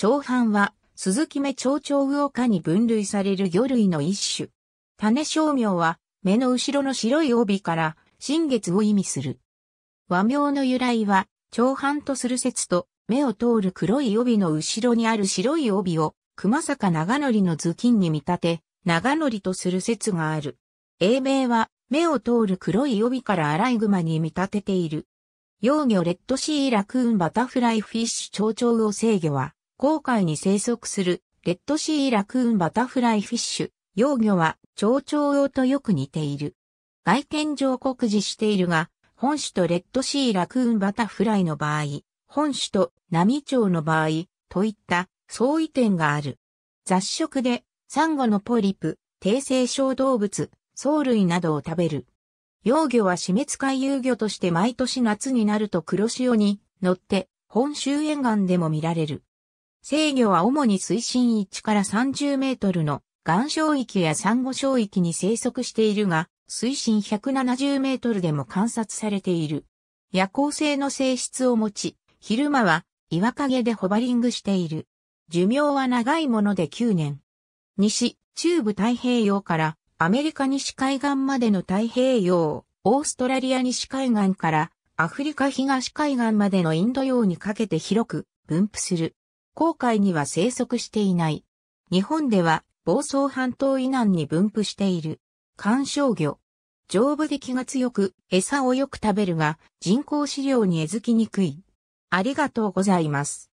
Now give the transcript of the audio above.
長藩は、鈴木目蝶々魚科に分類される魚類の一種。種小名は、目の後ろの白い帯から、新月を意味する。和名の由来は、長藩とする説と、目を通る黒い帯の後ろにある白い帯を、熊坂長則の頭巾に見立て、長則とする説がある。英名は、目を通る黒い帯からアライグマに見立てている。幼魚レッドシーラクーンバタフライフィッシュ蝶々魚制御は、航海に生息するレッドシーラクーンバタフライフィッシュ。幼魚は蝶々用とよく似ている。外見上告示しているが、本種とレッドシーラクーンバタフライの場合、本種と波蝶の場合、といった相違点がある。雑食で、サンゴのポリプ、低生小動物、藻類などを食べる。幼魚は死滅回遊魚として毎年夏になると黒潮に乗って本州沿岸でも見られる。制御は主に水深1から30メートルの岩礁域や珊瑚礁域に生息しているが、水深170メートルでも観察されている。夜行性の性質を持ち、昼間は岩陰でホバリングしている。寿命は長いもので9年。西、中部太平洋からアメリカ西海岸までの太平洋、オーストラリア西海岸からアフリカ東海岸までのインド洋にかけて広く分布する。航海には生息していない。日本では房総半島以南に分布している。観賞魚。丈夫で気が強く、餌をよく食べるが、人工飼料に餌付きにくい。ありがとうございます。